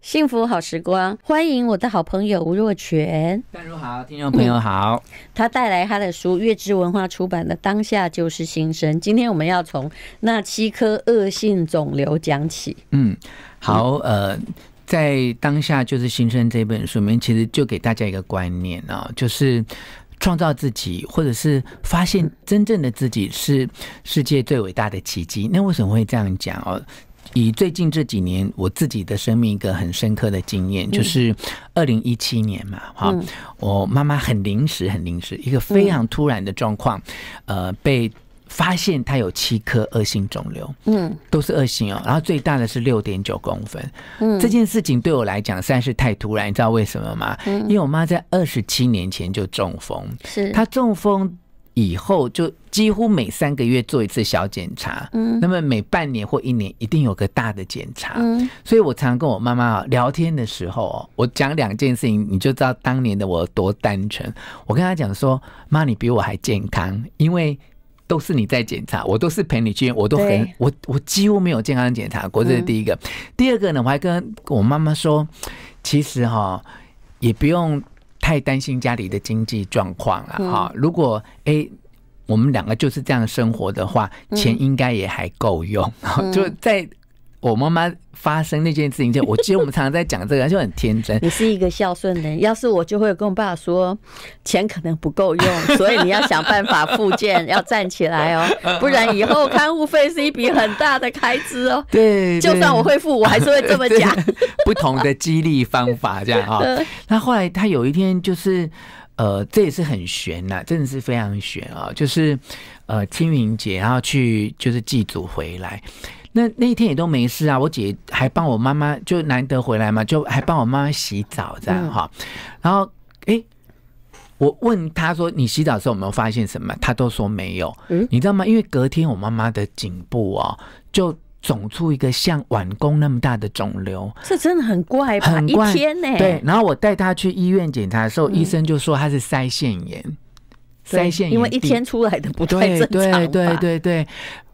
幸福好时光，欢迎我的好朋友吴若泉。甘如好，听众朋友好。他带来他的书，月之文化出版的《当下就是新生》。今天我们要从那七颗恶性肿瘤讲起。嗯，好，呃，在《当下就是新生》这本书里面，其实就给大家一个观念啊，就是创造自己，或者是发现真正的自己，是世界最伟大的奇迹。那为什么会这样讲哦？以最近这几年我自己的生命一个很深刻的经验，就是二零一七年嘛，哈，我妈妈很临时，很临时，一个非常突然的状况，呃，被发现她有七颗恶性肿瘤，嗯，都是恶性哦，然后最大的是六点九公分，嗯，这件事情对我来讲实在是太突然，你知道为什么吗？嗯，因为我妈在二十七年前就中风，是她中风。以后就几乎每三个月做一次小检查，嗯，那么每半年或一年一定有个大的检查，嗯，所以我常跟我妈妈聊天的时候，我讲两件事情，你就知道当年的我多单纯。我跟她讲说，妈，你比我还健康，因为都是你在检查，我都是陪你去，我都很，我我几乎没有健康检查。这是第一个，第二个呢，我还跟我妈妈说，其实哈，也不用。太担心家里的经济状况了，哈。如果 A 我们两个就是这样生活的话，钱应该也还够用，就在。我妈妈发生那件事情，就我记得我们常常在讲这个，就很天真。你是一个孝顺人，要是我就会跟我爸说，钱可能不够用，所以你要想办法复健，要站起来哦，不然以后看护费是一笔很大的开支哦。对，就算我会付，我还是会这么讲。不同的激励方法，这样哈。那后来他有一天就是，呃，这也是很悬呐，真的是非常悬啊。就是呃清明节要去，就是祭祖回来。那那一天也都没事啊，我姐还帮我妈妈，就难得回来嘛，就还帮我妈妈洗澡这样哈。然后，哎，我问她说：“你洗澡的时候有没有发现什么？”她都说没有。嗯，你知道吗？因为隔天我妈妈的颈部哦，就肿出一个像碗弓那么大的肿瘤。这真的很怪，很怪呢。对。然后我带她去医院检查的时候，医生就说她是腮腺炎。腮腺炎，因为一天出来的不太正常。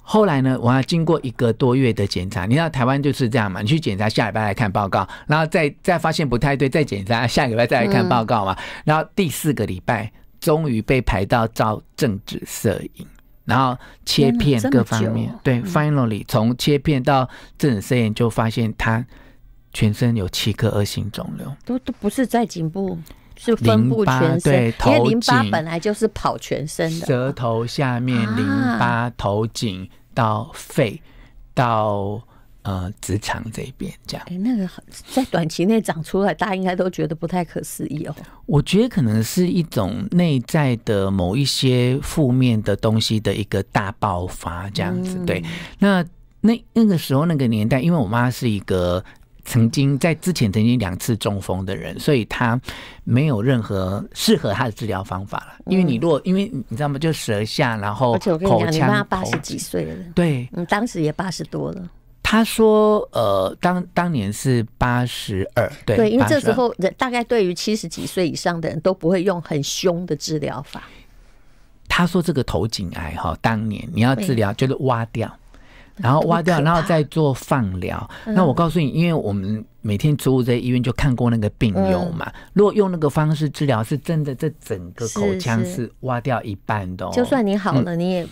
后来呢？我要经过一个多月的检查，你知道台湾就是这样嘛？你去检查下礼拜来看报告，然后再再发现不太对，再检查下礼拜再来看报告嘛。然后第四个礼拜，终于被排到照正子摄影，然后切片各方面，对，，finally 从切片到正子摄影就发现他全身有七颗恶性肿瘤，都都不是在颈部。是分淋全对，因为淋巴本来就是跑全身的，舌头下面、淋巴、头颈到肺，到呃直肠这边这样。哎，那个在短期内长出来，大家应该都觉得不太可思议哦。我觉得可能是一种内在的某一些负面的东西的一个大爆发这样子。对，那那那个时候那个年代，因为我妈是一个。曾经在之前曾经两次中风的人，所以他没有任何适合他的治疗方法了。因为你如果因为你知道吗？就舌下，然后而且我跟你讲，你八十几岁了，对，你当时也八十多了。他说：“呃，当当年是八十二，对，因为这时候人大概对于七十几岁以上的人都不会用很凶的治疗法。”他说：“这个头颈癌哈，当年你要治疗就是挖掉。”然后挖掉，然后再做放疗。那我告诉你，因为我们每天植物在医院就看过那个病友嘛，如果用那个方式治疗，是真的，这整个口腔是挖掉一半的。哦。就算你好了，你也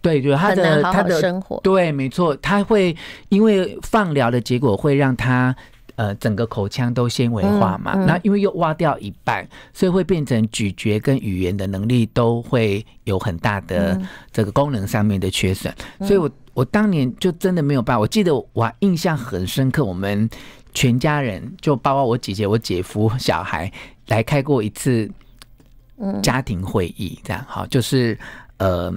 对，对，他的他的生活，对，没错，他会因为放疗的结果会让他呃整个口腔都纤维化嘛。那因为又挖掉一半，所以会变成咀嚼跟语言的能力都会有很大的这个功能上面的缺损。所以我。我当年就真的没有办法，我记得我印象很深刻，我们全家人就包括我姐姐、我姐夫、小孩来开过一次，嗯，家庭会议这样哈，就是呃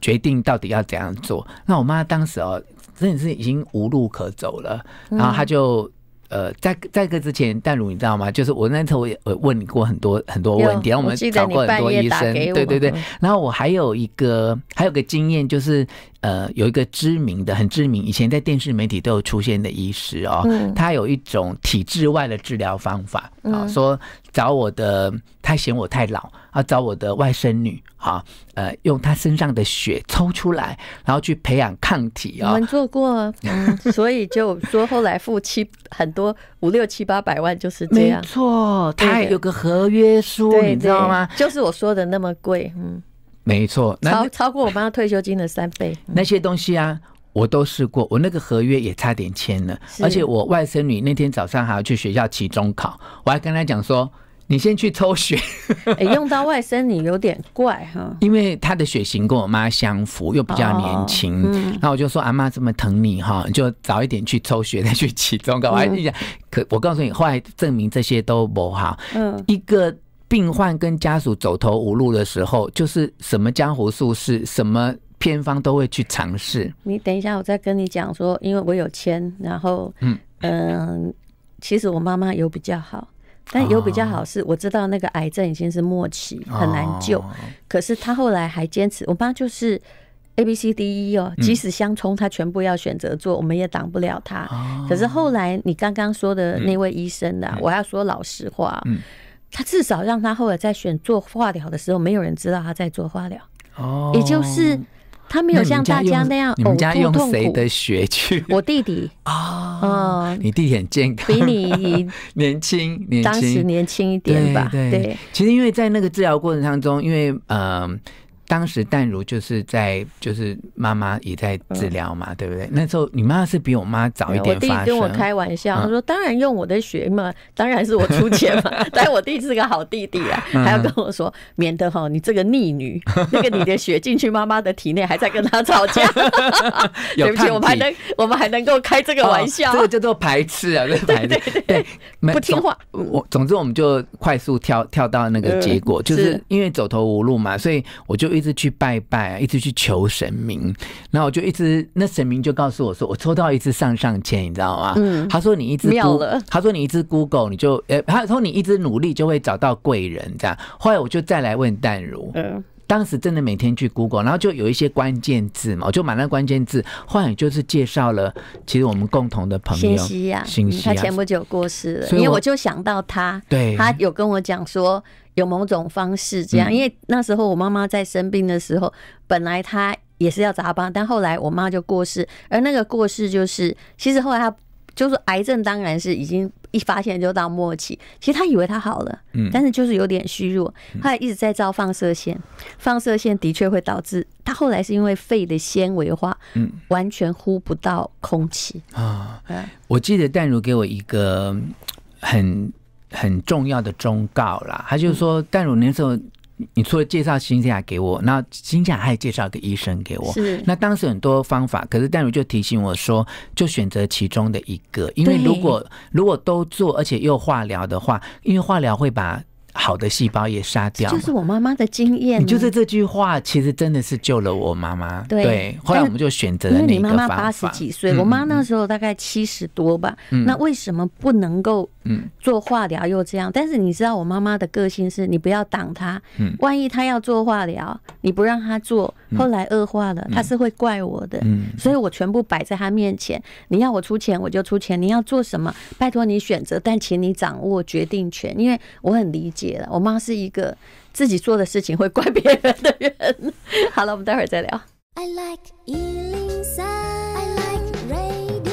决定到底要怎样做。那我妈当时哦真的是已经无路可走了，然后她就呃在在这之前，淡如你知道吗？就是我那时候也问过很多很多问题，然后我们找过很多医生，对对对。然后我还有一个还有个经验就是。呃，有一个知名的、很知名，以前在电视媒体都有出现的医师哦，他有一种体制外的治疗方法啊，说找我的，他嫌我太老，啊，找我的外甥女啊，呃，用他身上的血抽出来，然后去培养抗体啊。我们做过，所以就说后来付七很多五六七八百万就是这样。没错，他有个合约书，你知道吗？就是我说的那么贵，嗯。没错，超超过我妈退休金的三倍。那些东西啊，我都试过，我那个合约也差点签了。而且我外甥女那天早上还要去学校期中考，我还跟她讲说：“你先去抽血。”哎，用到外甥女有点怪哈，因为她的血型跟我妈相符，又比较年轻。然后我就说：“阿妈这么疼你哈，就早一点去抽血再去期中考。”我还讲，可我告诉你，后来证明这些都不好。嗯，一个。病患跟家属走投无路的时候，就是什么江湖术士、什么偏方都会去尝试。你等一下，我再跟你讲说，因为我有签，然后嗯嗯，其实我妈妈有比较好，但有比较好是我知道那个癌症已经是末期，很难救。可是他后来还坚持，我妈就是 A B C D E 哦，即使相冲，他全部要选择做，我们也挡不了他。可是后来你刚刚说的那位医生的，我要说老实话。他至少让他后来在选做化疗的时候，没有人知道他在做化疗。哦，也就是他没有像大家那样呕吐痛苦。家用谁的血去？我弟弟啊，哦，你弟弟很健康，比你 年轻，年轻，当时年轻一点吧。对，其实因为在那个治疗过程当中，因为嗯。当时淡如就是在，就是妈妈也在治疗嘛，对不对？那时候你妈妈是比我妈早一点。我弟跟我开玩笑，他说：“当然用我的血嘛，当然是我出钱嘛。”但是我弟是个好弟弟啊，还要跟我说，免得哈你这个逆女，那个你的血进去妈妈的体内还在跟他吵架。对不起，我们还能我们还能够开这个玩笑。这个叫做排斥啊，对对对，不听话。我总之我们就快速跳跳到那个结果，就是因为走投无路嘛，所以我就一。一直去拜拜，一直去求神明，然后我就一直那神明就告诉我说，我抽到一次上上签，你知道吗？嗯，他说你一只妙了，他说你一只 Google，你就诶，他说你一直努力就会找到贵人这样。后来我就再来问淡如，嗯，当时真的每天去 Google，然后就有一些关键字嘛，我就买那关键字。后来就是介绍了，其实我们共同的朋友信息啊，信息啊，他前不久过世了，所以我就想到他，对，他有跟我讲说。有某种方式，这样，因为那时候我妈妈在生病的时候，本来她也是要砸帮，但后来我妈就过世，而那个过世就是，其实后来她就是癌症，当然是已经一发现就到末期，其实她以为她好了，嗯，但是就是有点虚弱，后来一直在照放射线，放射线的确会导致她后来是因为肺的纤维化，嗯，完全呼不到空气啊，我记得淡如给我一个很。很重要的忠告啦，他就说：但如那时候，你除了介绍新静给我，那新邢静还介绍个医生给我。是，那当时很多方法，可是但如就提醒我说，就选择其中的一个，因为如果如果都做，而且又化疗的话，因为化疗会把。好的细胞也杀掉，就是我妈妈的经验。你就是这句话，其实真的是救了我妈妈。对，后来我们就选择了那个方法。十几岁，我妈那时候大概七十多吧。那为什么不能够做化疗又这样？但是你知道，我妈妈的个性是你不要挡她。万一她要做化疗，你不让她做，后来恶化了，她是会怪我的。所以我全部摆在她面前：你要我出钱，我就出钱；你要做什么，拜托你选择，但请你掌握决定权，因为我很理解。我妈是一个自己做的事情会怪别人的人。好了，我们待会儿再聊。I like 103，I like radio。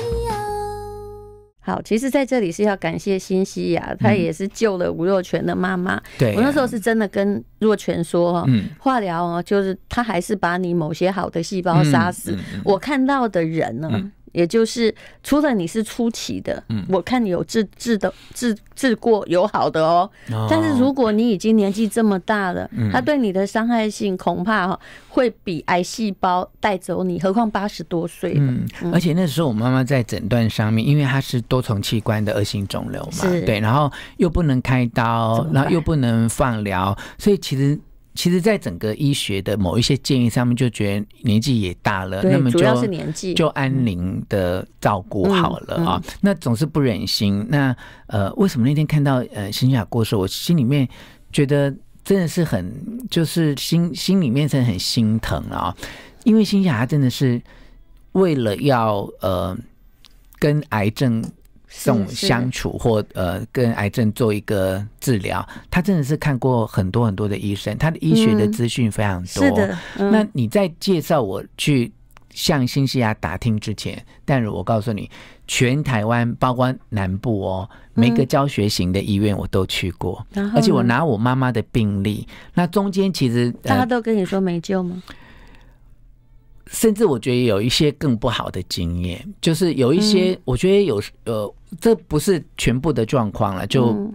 好，其实，在这里是要感谢新西亚，她也是救了吴若泉的妈妈。对，我那时候是真的跟若泉说哈，化疗哦，就是他还是把你某些好的细胞杀死。我看到的人呢？也就是，除了你是初期的，我看你有治治的治治过友好的哦。但是如果你已经年纪这么大了，它对你的伤害性恐怕会比癌细胞带走你，何况八十多岁嗯，而且那时候我妈妈在诊断上面，因为它是多重器官的恶性肿瘤嘛，对，然后又不能开刀，然后又不能放疗，所以其实。其实，在整个医学的某一些建议上面，就觉得年纪也大了，那么主要是年纪就安宁的照顾好了啊。那总是不忍心。那呃，为什么那天看到呃新雅过世，我心里面觉得真的是很，就是心心里面是很心疼啊。因为想雅真的是为了要呃跟癌症。送相处或呃，跟癌症做一个治疗，他真的是看过很多很多的医生，他的医学的资讯非常多。是的，那你在介绍我去向新西亚打听之前，但是我告诉你，全台湾包括南部哦，每个教学型的医院我都去过，而且我拿我妈妈的病例，那中间其实大家都跟你说没救吗？甚至我觉得有一些更不好的经验，就是有一些我觉得有呃。这不是全部的状况了。就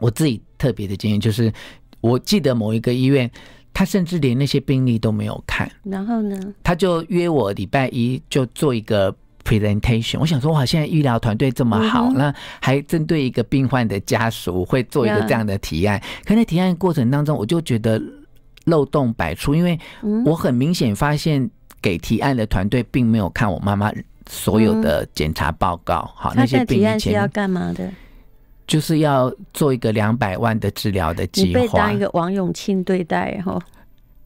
我自己特别的经验，就是我记得某一个医院，他甚至连那些病例都没有看。然后呢？他就约我礼拜一就做一个 presentation。我想说，哇，现在医疗团队这么好，那还针对一个病患的家属会做一个这样的提案。可那提案过程当中，我就觉得漏洞百出，因为我很明显发现给提案的团队并没有看我妈妈。所有的检查报告，好那些病以是要干嘛的，就是要做一个两百万的治疗的计划，当一个王永庆对待哈。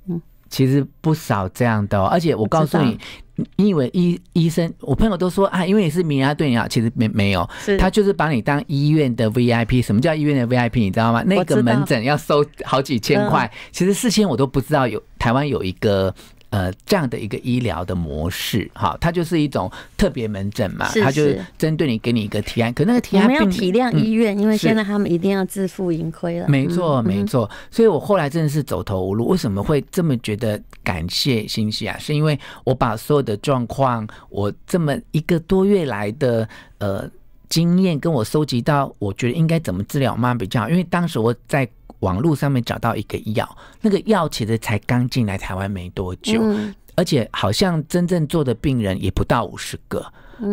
嗯，其实不少这样的，而且我告诉你，你以为医医生，我朋友都说啊，因为你是名人，他对你好，其实没没有，他就是把你当医院的 VIP。什么叫医院的 VIP？你知道吗？那个门诊要收好几千块，其实事先我都不知道有台湾有一个。呃，这样的一个医疗的模式，哈，它就是一种特别门诊嘛，它就是针对你，给你一个提案。可那个提案我们要体谅医院，因为现在他们一定要自负盈亏了。没错，没错。所以我后来真的是走投无路。为什么会这么觉得感谢新系啊？是因为我把所有的状况，我这么一个多月来的呃经验，跟我收集到，我觉得应该怎么治疗妈比较？好，因为当时我在。网络上面找到一个药，那个药其实才刚进来台湾没多久，而且好像真正做的病人也不到五十个，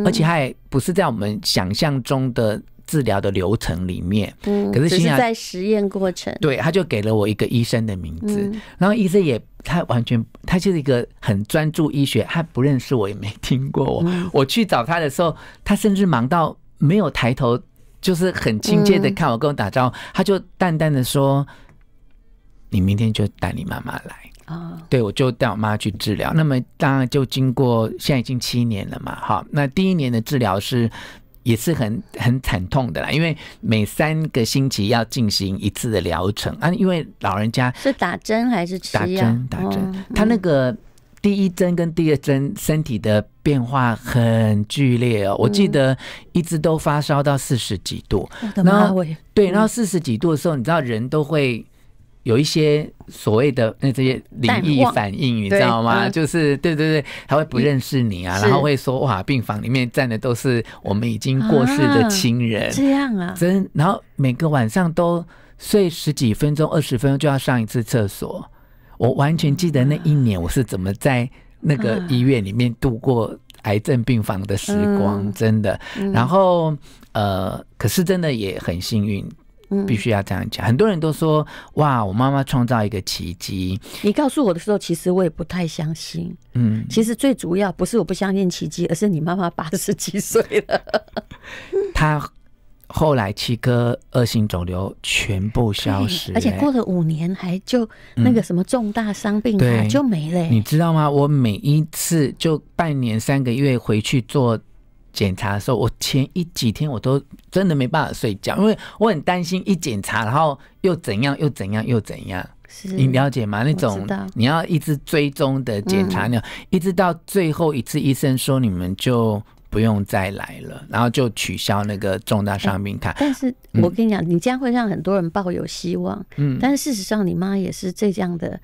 而且还不是在我们想象中的治疗的流程里面。可是现在在实验过程，对，他就给了我一个医生的名字，然后医生也他完全他就是一个很专注医学，他不认识我也没听过我。我去找他的时候，他甚至忙到没有抬头。就是很亲切的看我跟我打招呼，他就淡淡的说：“你明天就带你妈妈来啊。”对，我就带我妈去治疗。那么当然就经过，现在已经七年了嘛。好，那第一年的治疗是也是很很惨痛的啦，因为每三个星期要进行一次的疗程啊，因为老人家是打针还是吃药？打针，打针。他那个。第一针跟第二针，身体的变化很剧烈哦。我记得一直都发烧到四十几度，然后对，然后四十几度的时候，你知道人都会有一些所谓的那这些灵异反应，你知道吗？就是对对对，他会不认识你啊，然后会说哇，病房里面站的都是我们已经过世的亲人，这样啊？真，然后每个晚上都睡十几分钟、二十分钟就要上一次厕所。我完全记得那一年我是怎么在那个医院里面度过癌症病房的时光，真的。然后，呃，可是真的也很幸运，必须要这样讲。很多人都说哇，我妈妈创造一个奇迹。你告诉我的时候，其实我也不太相信。嗯，其实最主要不是我不相信奇迹，而是你妈妈八十几岁了。她后来七颗恶性肿瘤全部消失，而且过了五年还就那个什么重大伤病啊就没了。你知道吗？我每一次就半年三个月回去做检查的时候，我前一几天我都真的没办法睡觉，因为我很担心一检查，然后又怎样又怎样又怎样。是，你了解吗？那种你要一直追踪的检查，你要一直到最后一次医生说你们就。不用再来了，然后就取消那个重大伤病卡。但是我跟你讲，你这样会让很多人抱有希望。嗯，但是事实上，你妈也是这样的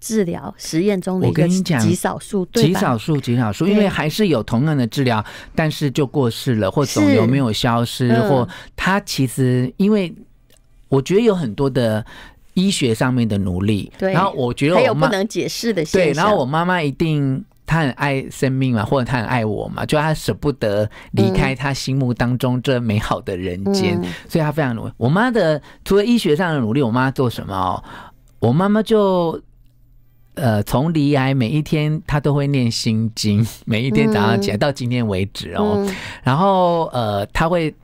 治疗实验中的一个极少数，极少数，极少数。因为还是有同样的治疗，但是就过世了，或肿瘤没有消失，或他其实因为我觉得有很多的医学上面的努力。对，然后我觉得还有不能解释的。对，然后我妈妈一定。他很爱生命嘛，或者他很爱我嘛，就他舍不得离开他心目当中这美好的人间，所以他非常努力。我妈的除了医学上的努力，我妈做什么哦？我妈妈就，呃，从离癌每一天她都会念心经，每一天早上起来到今天为止哦，然后呃，她会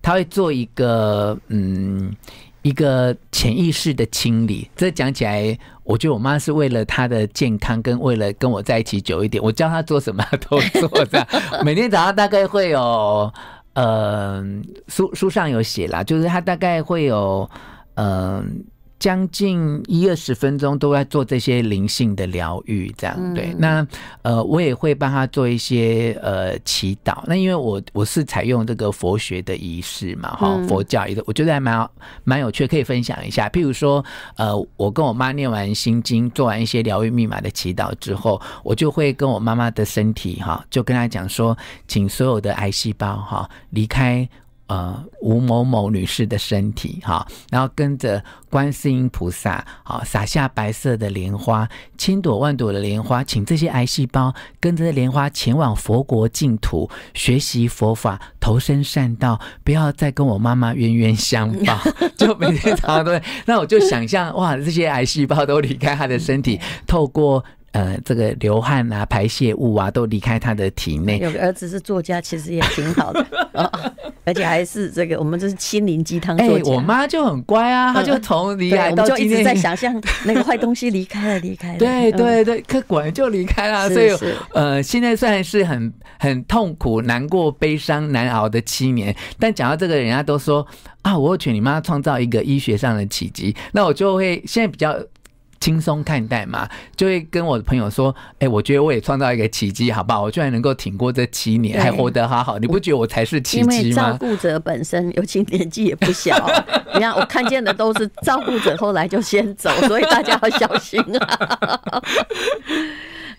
她会做一个嗯。一个潜意识的清理，这讲起来，我觉得我妈是为了她的健康，跟为了跟我在一起久一点，我教她做什么都做的。每天早上大概会有，呃，书书上有写啦，就是她大概会有，嗯。将近一二十分钟都在做这些灵性的疗愈，这样对。那呃，我也会帮他做一些呃祈祷。那因为我我是采用这个佛学的仪式嘛，哈，佛教一个我觉得还蛮蛮有趣，可以分享一下。譬如说，呃，我跟我妈念完心经，做完一些疗愈密码的祈祷之后，我就会跟我妈妈的身体哈，就跟她讲说，请所有的癌细胞哈离开。呃，吴某某女士的身体哈，然后跟着观世音菩萨，好撒下白色的莲花，千朵万朵的莲花，请这些癌细胞跟着莲花前往佛国净土，学习佛法，投身善道，不要再跟我妈妈冤冤相报。就每天早上都，那我就想象哇，这些癌细胞都离开她的身体，透过。呃，这个流汗啊，排泄物啊，都离开他的体内。有个儿子是作家，其实也挺好的 而且还是这个我们这是心灵鸡汤作家。我妈就很乖啊，她就从离开到就一直在想象那个坏东西离开了，离开了。对对对，可果然就离开了。所以呃，现在虽然是很很痛苦、难过、悲伤、难熬的七年，但讲到这个，人家都说啊，我娶你妈创造一个医学上的奇迹，那我就会现在比较。轻松看待嘛，就会跟我的朋友说：“哎，我觉得我也创造一个奇迹，好不好？我居然能够挺过这七年，还活得好好，你不觉得我才是奇迹吗？”因为照顾者本身尤其年纪也不小，你看我看见的都是照顾者后来就先走，所以大家要小心啊！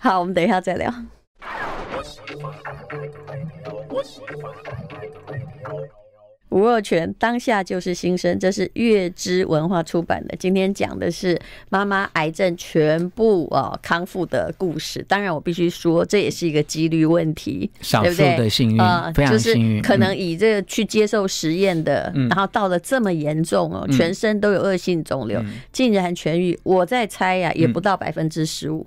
好，我们等一下再聊。吴若权当下就是新生，这是月之文化出版的。今天讲的是妈妈癌症全部哦康复的故事。当然，我必须说，这也是一个几率问题，少数的幸运啊，就是可能以这个去接受实验的，然后到了这么严重哦，全身都有恶性肿瘤，竟然痊愈。我在猜呀，也不到百分之十五。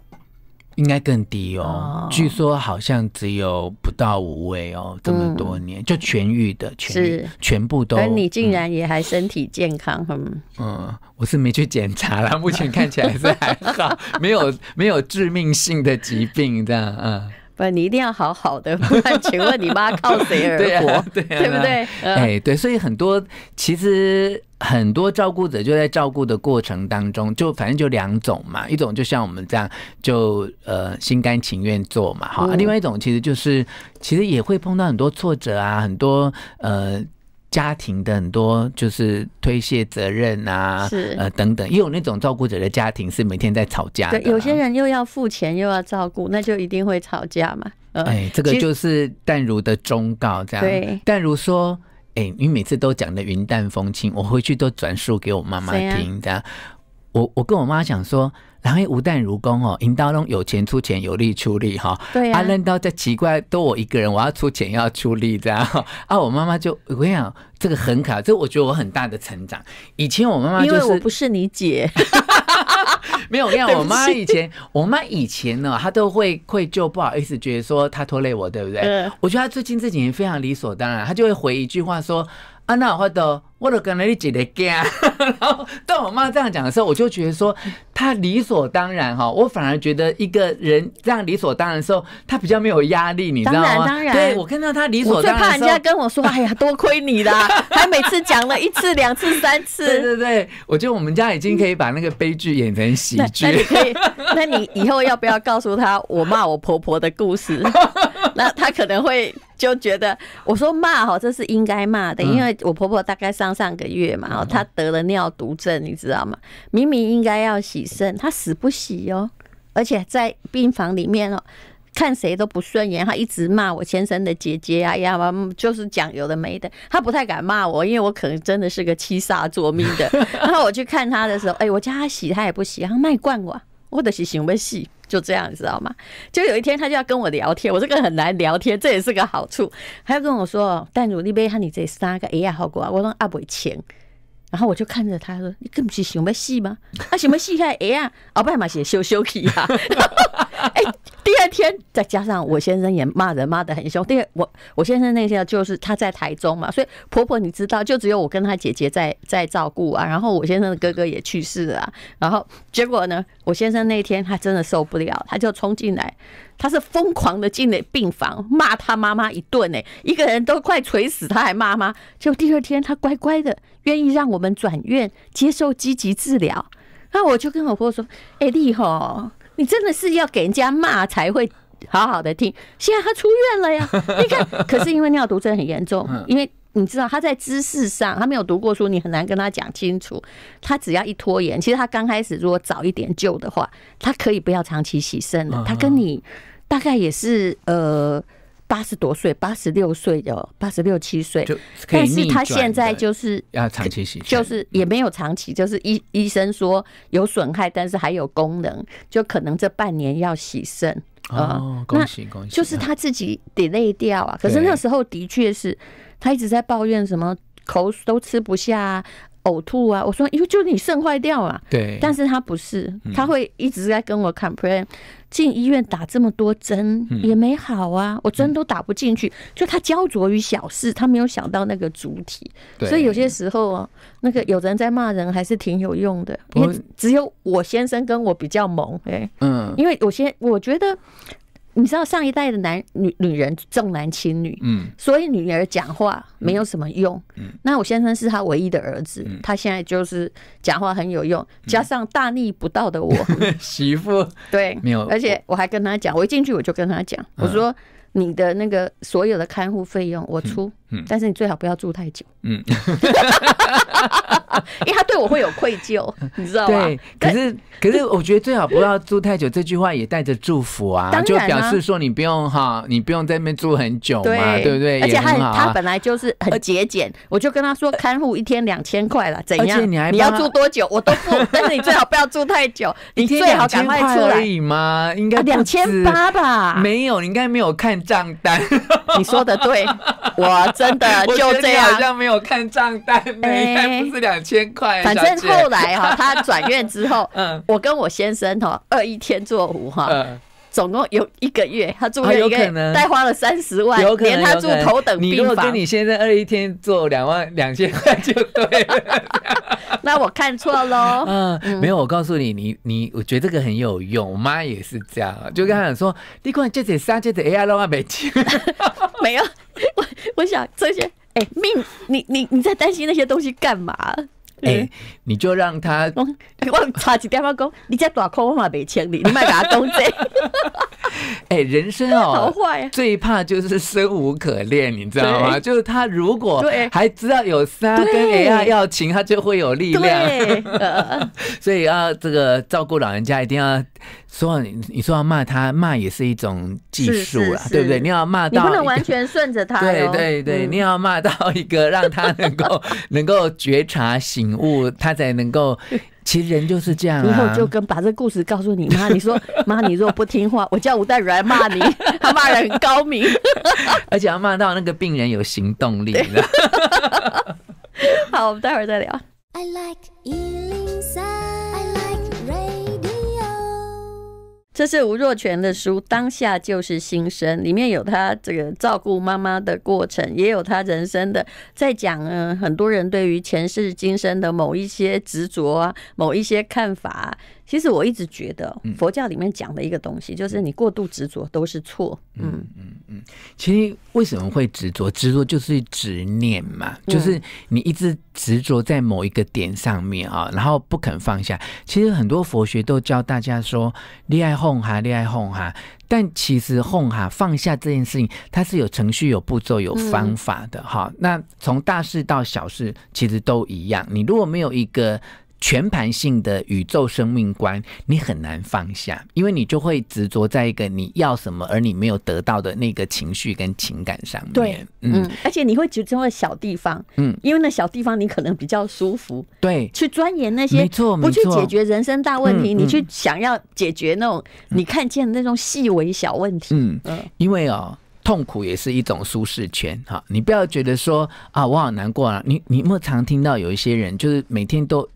应该更低哦，据说好像只有不到五位哦，这么多年就痊愈的痊愈，全部都。但你竟然也还身体健康，嗯嗯，我是没去检查啦，目前看起来是还好，没有没有致命性的疾病，这样嗯。不，你一定要好好的。请问你妈靠谁而活？对不对？哎，对，所以很多其实很多照顾者就在照顾的过程当中，就反正就两种嘛，一种就像我们这样，就呃心甘情愿做嘛，好；另外一种其实就是其实也会碰到很多挫折啊，很多呃。家庭的很多就是推卸责任啊，是呃等等，也有那种照顾者的家庭是每天在吵架的。有些人又要付钱又要照顾，那就一定会吵架嘛。哎，这个就是淡如的忠告，这样。对，淡如说：“哎，你每次都讲的云淡风轻，我回去都转述给我妈妈听这样。我我跟我妈讲说，然后无蛋如弓哦，引刀中有钱出钱，有力出力哈。对啊。扔到这奇怪，都我一个人，我要出钱要出力这样啊，我妈妈就我跟你讲，这个很可爱，这我觉得我很大的成长。以前我妈妈因为我不是你姐，没有。你看 我妈以前，我妈以前呢，她都会愧疚，不好意思，觉得说她拖累我，对不对？嗯。我觉得她最近这几年非常理所当然，她就会回一句话说。啊，那我得，我得跟了你姐姐干。然后当我妈这样讲的时候，我就觉得说，她理所当然哈。我反而觉得一个人这样理所当然的时候，她比较没有压力，你知道吗？当然，当然。对我看到她理所当然。我最怕人家跟我说，哎呀，多亏你啦，还 每次讲了一次、两次、三次。对对对，我觉得我们家已经可以把那个悲剧演成喜剧。那，那你以后要不要告诉她我骂我婆婆的故事？那他可能会就觉得我说骂哈，这是应该骂的，因为我婆婆大概上上个月嘛，她得了尿毒症，你知道吗？明明应该要洗肾，她死不洗哦。而且在病房里面哦，看谁都不顺眼，她一直骂我先生的姐姐啊呀嘛，就是讲有的没的。她不太敢骂我，因为我可能真的是个七煞作命的。然后我去看他的时候，哎，我叫他洗，他也不洗，他卖惯我，我就是行不洗。就这样，你知道吗？就有一天他就要跟我聊天，我这个很难聊天，这也是个好处。他要跟我说，但如你被他你这三个 AI 好过，我都压未钱。然后我就看着他说：“你根本是想要死吗？啊，想要死？嗨，哎呀，哦不，嘛是羞羞气啊！” 哎，第二天再加上我先生也骂人，骂的很凶。第二，我我先生那天就是他在台中嘛，所以婆婆你知道，就只有我跟他姐姐在在照顾啊。然后我先生的哥哥也去世了，然后结果呢，我先生那天他真的受不了，他就冲进来，他是疯狂的进了病房，骂他妈妈一顿呢。一个人都快垂死，他还骂妈。结果第二天他乖乖的，愿意让我们转院接受积极治疗。那我就跟我婆婆说：“哎，丽吼。”你真的是要给人家骂才会好好的听。现在他出院了呀，你看，可是因为尿毒症很严重，因为你知道他在知识上他没有读过，书，你很难跟他讲清楚。他只要一拖延，其实他刚开始如果早一点救的话，他可以不要长期洗肾了。他跟你大概也是呃。八十多岁，八十六岁的，八十六七岁，但是他现在就是要长期洗，就是也没有长期，就是医医生说有损害，但是还有功能，就可能这半年要洗肾啊。恭喜恭喜！就是他自己得累掉啊。可是那时候的确是，他一直在抱怨什么口都吃不下。呕吐啊！我说，因为就你肾坏掉了。对，但是他不是，他会一直在跟我 complain，进医院打这么多针也没好啊，我针都打不进去，就他焦灼于小事，他没有想到那个主体。所以有些时候啊，那个有人在骂人还是挺有用的。为只有我先生跟我比较猛，哎，嗯，因为我先我觉得。你知道上一代的男女女人重男轻女，嗯，所以女儿讲话没有什么用。嗯，那我先生是他唯一的儿子，他现在就是讲话很有用，加上大逆不道的我 媳妇，对，没有，而且我还跟他讲，我一进去我就跟他讲，我说你的那个所有的看护费用我出。嗯，但是你最好不要住太久。嗯，因为他对我会有愧疚，你知道吗？对，可是可是我觉得最好不要住太久，这句话也带着祝福啊，就表示说你不用哈，你不用在那边住很久嘛，对不对？而且他他本来就是很节俭，我就跟他说看护一天两千块了，怎样？你还你要住多久？我都不，但是你最好不要住太久，你最好赶快出来。可以吗？应该两千八吧？没有，你应该没有看账单。你说的对，我。真的 就这样，好像没有看账单，应该不是两千块。反正后来哈，他转院之后，嗯，我跟我先生哦，二一天做五哈。总共有一个月，他住一个月，再花了三十万，连他住头等病房。你如果跟你先生二一天做两万两千块就对。那我看错喽。嗯，没有，我告诉你，你你，我觉得这个很有用。我妈也是这样，就跟他讲说：“你管这点三千的 AI 乱没钱。没有，我我想这些，哎，命，你你你在担心那些东西干嘛？哎，你就让他，我差几点我讲，你这大裤我嘛未请 你你卖给他东西。哎，人生哦，最怕就是生无可恋，你知道吗？就是他如果还知道有三跟 AI 要情，他就会有力量。所以啊，这个照顾老人家一定要。说 你，你说要骂他，骂也是一种技术了，对不对？你要骂，你不能完全顺着他。对对对，你要骂到一个 让他能够 能够觉察醒悟，他才能够。其实人就是这样啊。以后就跟把这故事告诉你妈，你说妈，你如果不听话，我叫吴代如来骂你，他骂人很高明，而且要骂到那个病人有行动力。好，我们待会儿再聊。I like 这是吴若泉的书《当下就是新生》，里面有他这个照顾妈妈的过程，也有他人生的，在讲呃很多人对于前世今生的某一些执着啊，某一些看法。其实我一直觉得，佛教里面讲的一个东西，就是你过度执着都是错。嗯嗯嗯。其实为什么会执着？执着就是执念嘛，就是你一直执着在某一个点上面啊，然后不肯放下。其实很多佛学都教大家说“恋爱哄哈，恋爱哄哈”，但其实“哄哈”放下这件事情，它是有程序、有步骤、有方法的。哈，那从大事到小事，其实都一样。你如果没有一个全盘性的宇宙生命观，你很难放下，因为你就会执着在一个你要什么而你没有得到的那个情绪跟情感上面。对，嗯，而且你会执着在小地方，嗯，因为那小地方你可能比较舒服。对，去钻研那些，没错，不去解决人生大问题，你去想要解决那种你看见的那种细微小问题。嗯嗯，因为哦。痛苦也是一种舒适圈哈。你不要觉得说啊，我好难过啊。你你莫常听到有一些人就是每天都。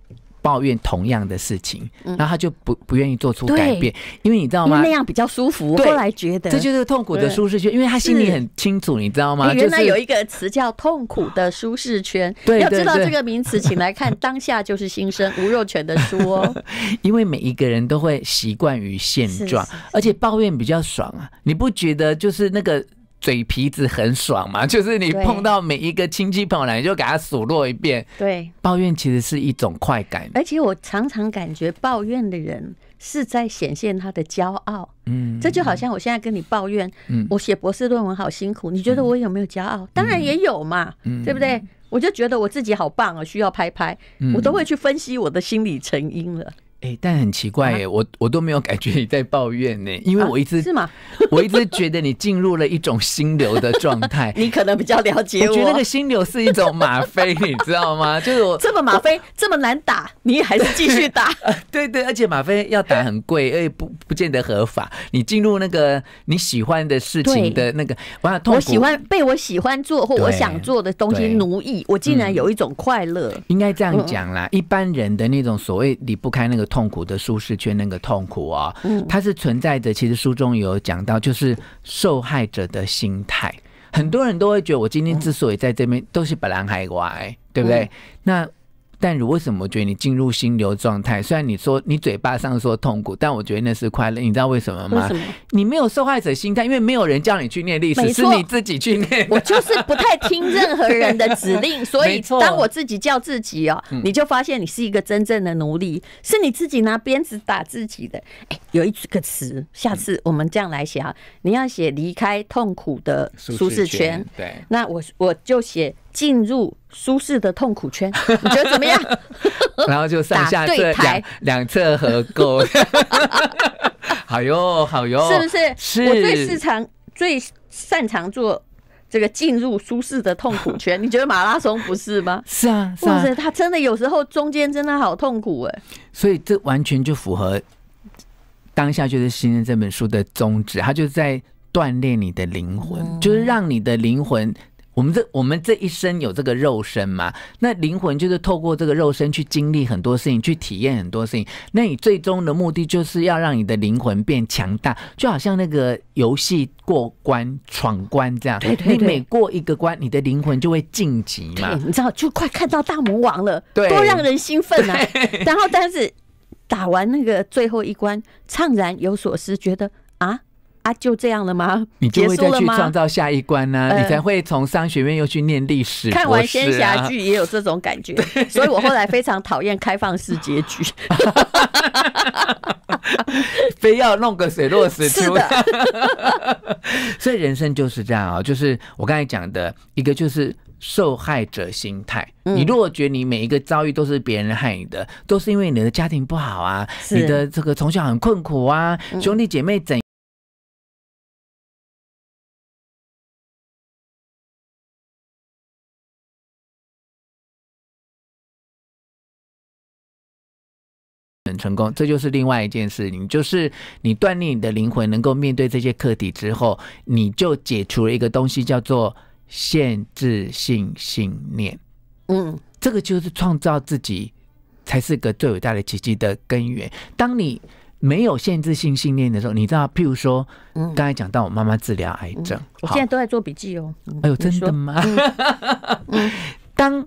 抱怨同样的事情，然后他就不不愿意做出改变，因为你知道吗？那样比较舒服。后来觉得这就是痛苦的舒适圈，因为他心里很清楚，你知道吗？原来有一个词叫“痛苦的舒适圈”，对，要知道这个名词，请来看《当下就是新生》吴若权的书。哦。因为每一个人都会习惯于现状，而且抱怨比较爽啊，你不觉得？就是那个。嘴皮子很爽嘛，就是你碰到每一个亲戚朋友来，你就给他数落一遍。对，抱怨其实是一种快感。而且我常常感觉抱怨的人是在显现他的骄傲。嗯，这就好像我现在跟你抱怨，嗯，我写博士论文好辛苦，你觉得我有没有骄傲？当然也有嘛，嗯，对不对？我就觉得我自己好棒啊，需要拍拍，我都会去分析我的心理成因了。哎，但很奇怪耶，我我都没有感觉你在抱怨呢，因为我一直是吗？我一直觉得你进入了一种心流的状态。你可能比较了解我。我觉得那个心流是一种吗啡，你知道吗？就是我这么吗啡这么难打，你还是继续打。对对，而且吗啡要打很贵，而且不不见得合法。你进入那个你喜欢的事情的那个哇，我喜欢被我喜欢做或我想做的东西奴役，我竟然有一种快乐。应该这样讲啦，一般人的那种所谓离不开那个。痛苦的舒适圈，那个痛苦啊，它是存在的。其实书中有讲到，就是受害者的心态，很多人都会觉得，我今天之所以在这边，都是本来海外，对不对？那。但为什么我觉得你进入心流状态？虽然你说你嘴巴上说痛苦，但我觉得那是快乐。你知道为什么吗？你没有受害者心态，因为没有人叫你去念历史，是你自己去念。我就是不太听任何人的指令，所以当我自己叫自己哦，你就发现你是一个真正的奴隶，是你自己拿鞭子打自己的。哎，有一个词，下次我们这样来写哈，你要写离开痛苦的舒适圈。对，那我我就写。进入舒适的痛苦圈，你觉得怎么样？然后就上下对台两侧合沟，好哟好哟，是不是？是我最擅长、最擅长做这个进入舒适的痛苦圈。你觉得马拉松不是吗？是啊是啊，他真的有时候中间真的好痛苦哎。所以这完全就符合当下就是《新人》这本书的宗旨，它就在锻炼你的灵魂，就是让你的灵魂。我们这我们这一生有这个肉身嘛？那灵魂就是透过这个肉身去经历很多事情，去体验很多事情。那你最终的目的就是要让你的灵魂变强大，就好像那个游戏过关闯关这样。对对对。你每过一个关，你的灵魂就会晋级嘛。你知道，就快看到大魔王了，多让人兴奋啊！然后，但是打完那个最后一关，怅然有所思，觉得啊。啊，就这样了吗？你就会再去创造下一关呢？你才会从商学院又去念历史？看完仙侠剧也有这种感觉，所以我后来非常讨厌开放式结局，非要弄个水落石出。所以人生就是这样啊，就是我刚才讲的一个，就是受害者心态。你如果觉得你每一个遭遇都是别人害你的，都是因为你的家庭不好啊，你的这个从小很困苦啊，兄弟姐妹怎？很成功，这就是另外一件事情，就是你锻炼你的灵魂，能够面对这些课题之后，你就解除了一个东西，叫做限制性信念。嗯，这个就是创造自己才是个最伟大的奇迹的根源。当你没有限制性信念的时候，你知道，譬如说，刚才讲到我妈妈治疗癌症，我现在都在做笔记哦。哎呦，真的吗？当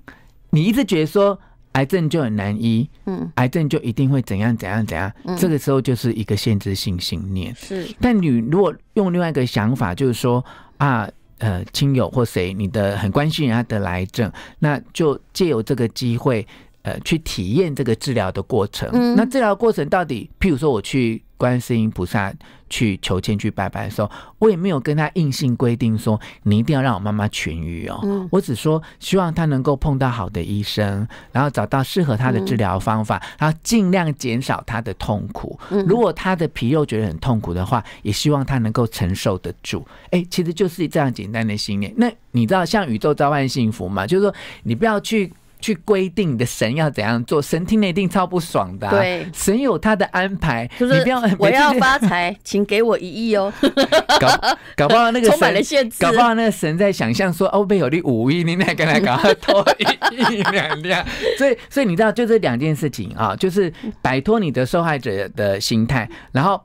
你一直觉得说。癌症就很难医，嗯，癌症就一定会怎样怎样怎样，这个时候就是一个限制性信念。是，但你如果用另外一个想法，就是说啊，呃，亲友或谁，你的很关心人家得癌症，那就借由这个机会，呃，去体验这个治疗的过程。那治疗过程到底，譬如说我去。观世音菩萨去求签去拜拜的时候，我也没有跟他硬性规定说你一定要让我妈妈痊愈哦，我只说希望他能够碰到好的医生，然后找到适合他的治疗方法，然后尽量减少他的痛苦。如果他的皮肉觉得很痛苦的话，也希望他能够承受得住。哎，其实就是这样简单的信念。那你知道像宇宙召唤幸福嘛？就是说你不要去。去规定的神要怎样做，神听了一定超不爽的。对，神有他的安排，就是你不要 我要发财，请给我一亿哦。搞搞不好那个神，搞不好那个神在想象说哦，被有你五亿，你来跟来搞多一两两。所以，所以你知道，就这两件事情啊，就是摆脱你的受害者的心态，然后，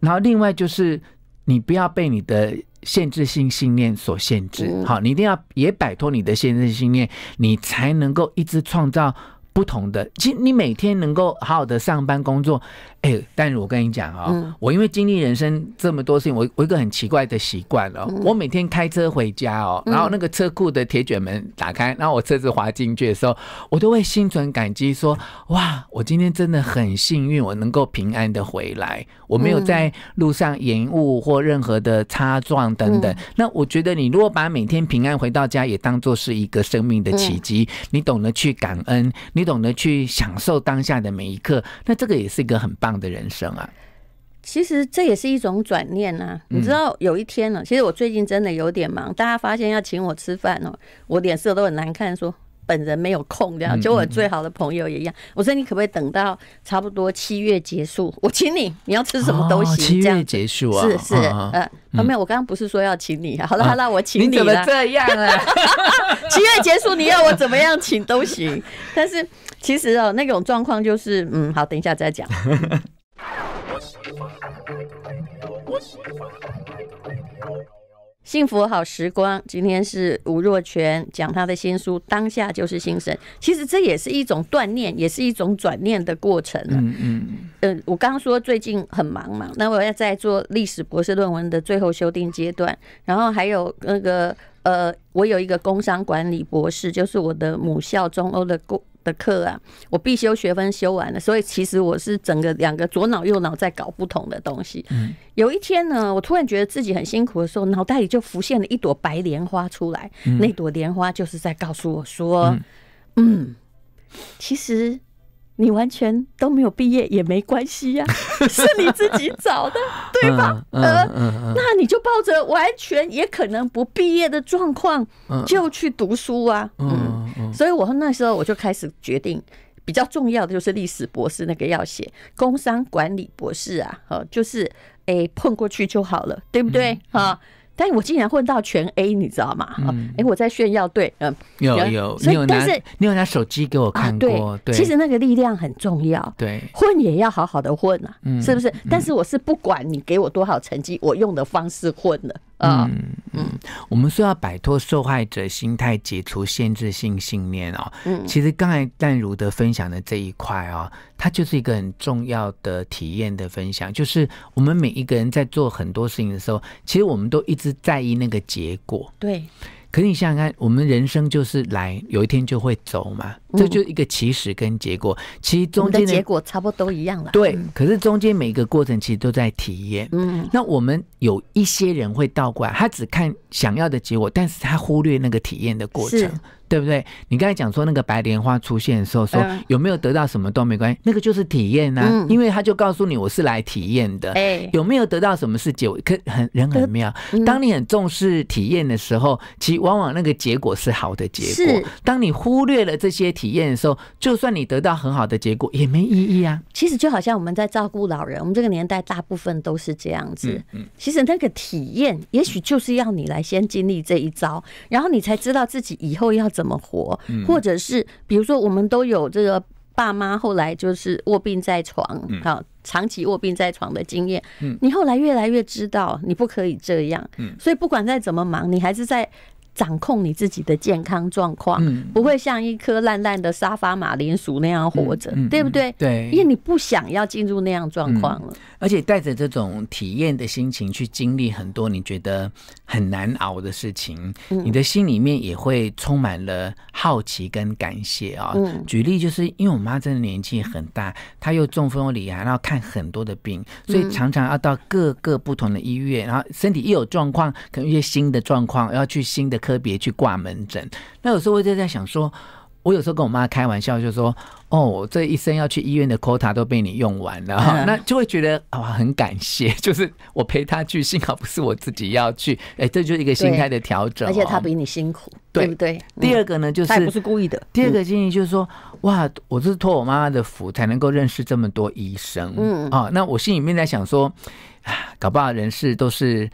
然后另外就是。你不要被你的限制性信念所限制，好，你一定要也摆脱你的限制性信念，你才能够一直创造不同的。其实你每天能够好好的上班工作。哎，但是我跟你讲啊，我因为经历人生这么多事情，我我一个很奇怪的习惯哦，我每天开车回家哦，然后那个车库的铁卷门打开，然后我车子滑进去的时候，我都会心存感激，说哇，我今天真的很幸运，我能够平安的回来，我没有在路上延误或任何的擦撞等等。那我觉得你如果把每天平安回到家也当做是一个生命的奇迹，你懂得去感恩，你懂得去享受当下的每一刻，那这个也是一个很棒。样的人生啊，其实这也是一种转念啊。你知道有一天呢，其实我最近真的有点忙。大家发现要请我吃饭哦，我脸色都很难看，说本人没有空。这样，就我最好的朋友也一样。我说你可不可以等到差不多七月结束，我请你，你要吃什么都行。七月结束啊，是是呃，旁边我刚刚不是说要请你？好了，他让我请，怎么这样啊？七月结束，你要我怎么样请都行，但是。其实哦，那种状况就是，嗯，好，等一下再讲。幸福好时光，今天是吴若泉讲他的新书《当下就是心神》，其实这也是一种锻炼，也是一种转念的过程。嗯嗯嗯。嗯，我刚刚说最近很忙嘛，那我要在做历史博士论文的最后修订阶段，然后还有那个呃，我有一个工商管理博士，就是我的母校中欧的工。的课啊，我必修学分修完了，所以其实我是整个两个左脑右脑在搞不同的东西。有一天呢，我突然觉得自己很辛苦的时候，脑袋里就浮现了一朵白莲花出来。那朵莲花就是在告诉我说：“嗯，其实你完全都没有毕业也没关系呀，是你自己找的，对吧？呃，那你就抱着完全也可能不毕业的状况，就去读书啊。”嗯。所以，我那时候我就开始决定，比较重要的就是历史博士那个要写，工商管理博士啊，哈，就是哎混过去就好了，对不对？哈，但我竟然混到全 A，你知道吗？哈，哎，我在炫耀，对，嗯，有有，所以但是你有拿手机给我看过，对，其实那个力量很重要，对，混也要好好的混啊，是不是？但是我是不管你给我多少成绩，我用的方式混了。嗯嗯，我们说要摆脱受害者心态，解除限制性信念哦。嗯，其实刚才淡如的分享的这一块哦，它就是一个很重要的体验的分享，就是我们每一个人在做很多事情的时候，其实我们都一直在意那个结果。对。可是你想想看，我们人生就是来，有一天就会走嘛，这就一个起始跟结果。其实中间的结果差不多都一样了。对，可是中间每个过程其实都在体验。嗯，那我们有一些人会倒过来，他只看想要的结果，但是他忽略那个体验的过程。对不对？你刚才讲说那个白莲花出现的时候，说有没有得到什么都没关系，那个就是体验呐。因为他就告诉你，我是来体验的。有没有得到什么是结果？很人很妙。当你很重视体验的时候，其实往往那个结果是好的结果。当你忽略了这些体验的时候，就算你得到很好的结果，也没意义啊。其实就好像我们在照顾老人，我们这个年代大部分都是这样子。嗯，其实那个体验，也许就是要你来先经历这一招，然后你才知道自己以后要怎。怎么活，或者是比如说，我们都有这个爸妈后来就是卧病在床啊，长期卧病在床的经验。嗯，你后来越来越知道你不可以这样。嗯，所以不管再怎么忙，你还是在掌控你自己的健康状况，嗯，不会像一颗烂烂的沙发马铃薯那样活着，对不对？对，因为你不想要进入那样状况了。而且带着这种体验的心情去经历很多你觉得很难熬的事情，你的心里面也会充满了好奇跟感谢啊。嗯，举例就是因为我妈真的年纪很大，她又中风、里寒，然后看很多的病，所以常常要到各个不同的医院，然后身体一有状况，可能一些新的状况，要去新的科别去挂门诊。那有时候我就在想说。我有时候跟我妈开玩笑，就说：“哦，我这一生要去医院的 quota 都被你用完了，那就会觉得哇，很感谢，就是我陪她去，幸好不是我自己要去，哎，这就是一个心态的调整。而且她比你辛苦，对不对？第二个呢，就是她不是故意的。第二个建议就是说，哇，我是托我妈妈的福，才能够认识这么多医生，嗯啊，那我心里面在想说，搞不好人事都是。”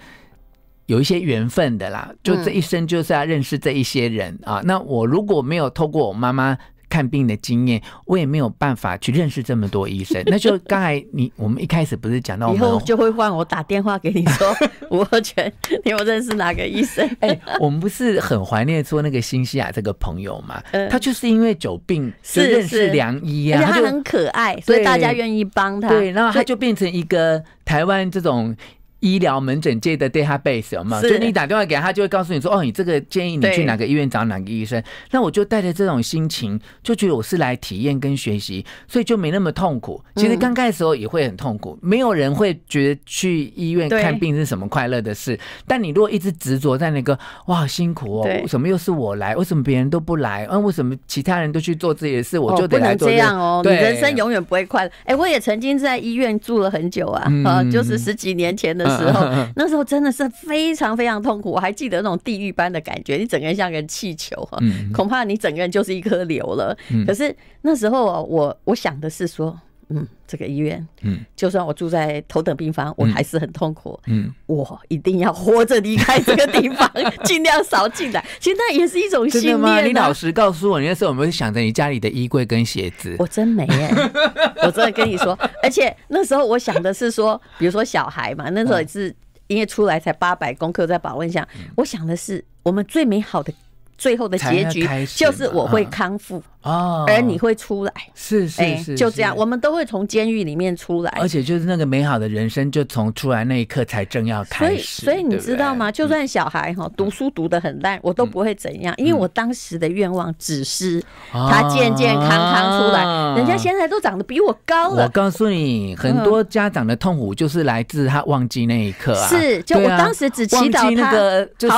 有一些缘分的啦，就这一生就是要认识这一些人啊。那我如果没有透过我妈妈看病的经验，我也没有办法去认识这么多医生。那就刚才你我们一开始不是讲到以后就会换我打电话给你说吴和全，你有认识哪个医生？哎，我们不是很怀念说那个新西亚这个朋友嘛？他就是因为久病是认识良医啊，他很可爱，所以大家愿意帮他。对，然后他就变成一个台湾这种。医疗门诊界的 database 有有？就你打电话给他，就会告诉你说：“哦，你这个建议你去哪个医院找哪个医生。”那我就带着这种心情，就觉得我是来体验跟学习，所以就没那么痛苦。其实刚开始时候也会很痛苦，没有人会觉得去医院看病是什么快乐的事。但你如果一直执着在那个“哇，辛苦哦”，为什么又是我来？为什么别人都不来？啊，为什么其他人都去做自己的事，我就得来这样哦？你人生永远不会快乐。哎，我也曾经在医院住了很久啊，啊，就是十几年前的。时候，那时候真的是非常非常痛苦，我还记得那种地狱般的感觉，你整个人像个气球，恐怕你整个人就是一颗瘤了。可是那时候，我我想的是说。嗯，这个医院，嗯，就算我住在头等病房，我还是很痛苦。嗯，我一定要活着离开这个地方，尽量少进来。其实那也是一种信念。真你老实告诉我，你那时候有没有想着你家里的衣柜跟鞋子？我真没，我真的跟你说。而且那时候我想的是说，比如说小孩嘛，那时候也是因为出来才八百公克，在保温箱。我想的是我们最美好的。最后的结局就是我会康复啊，而你会出来，是是是，就这样，我们都会从监狱里面出来，而且就是那个美好的人生，就从出来那一刻才正要开始。所以你知道吗？就算小孩哈读书读的很烂，我都不会怎样，因为我当时的愿望只是他健健康康出来。人家现在都长得比我高了。我告诉你，很多家长的痛苦就是来自他忘记那一刻啊。是，就我当时只祈祷他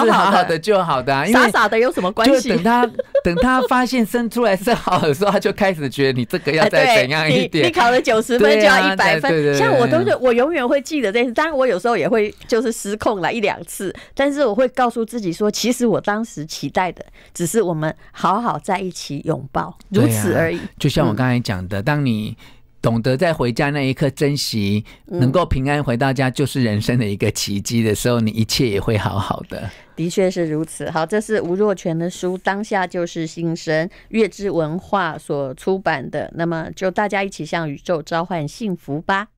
好好的就好的，傻傻的有什么？就等他，等他发现生出来是好的时候，他就开始觉得你这个要再怎样一点。你考了九十分就要一百分，像我都是我永远会记得这次。当然，我有时候也会就是失控了一两次，但是我会告诉自己说，其实我当时期待的只是我们好好在一起拥抱，如此而已。就像我刚才讲的，当你。懂得在回家那一刻珍惜，能够平安回到家就是人生的一个奇迹的时候，你一切也会好好的。的确是如此。好，这是吴若权的书，当下就是新生》，月之文化所出版的。那么，就大家一起向宇宙召唤幸福吧。